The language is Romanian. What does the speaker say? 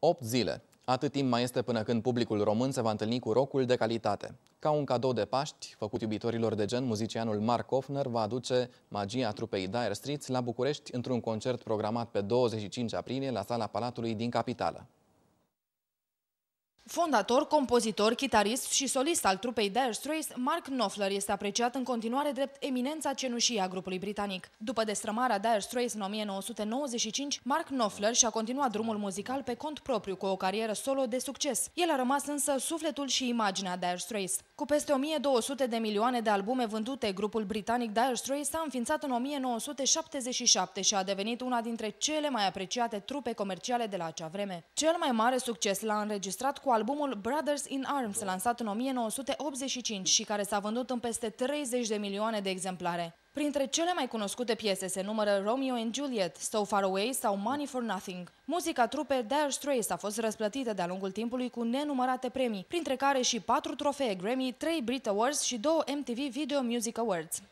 8 zile. Atât timp mai este până când publicul român se va întâlni cu rocul de calitate. Ca un cadou de Paști, făcut iubitorilor de gen, muzicianul Mark Hofner va aduce magia trupei Dire Streets la București într-un concert programat pe 25 aprilie la sala Palatului din capitală. Fondator, compozitor, chitarist și solist al trupei Dire Straits, Mark Knopfler este apreciat în continuare drept eminența cenușie a grupului britanic. După destrămarea Dire Straits în 1995, Mark Knopfler și-a continuat drumul muzical pe cont propriu cu o carieră solo de succes. El a rămas însă sufletul și imaginea Dire Straits. Cu peste 1200 de milioane de albume vândute, grupul britanic Dire Straits s-a înființat în 1977 și a devenit una dintre cele mai apreciate trupe comerciale de la acea vreme. Cel mai mare succes l-a înregistrat cu albumul Brothers in Arms, da. lansat în 1985 și care s-a vândut în peste 30 de milioane de exemplare. Printre cele mai cunoscute piese se numără Romeo and Juliet, So Far Away sau Money for Nothing. Muzica trupei Dire Straits a fost răsplătită de-a lungul timpului cu nenumărate premii, printre care și patru trofee Grammy, trei Brit Awards și două MTV Video Music Awards.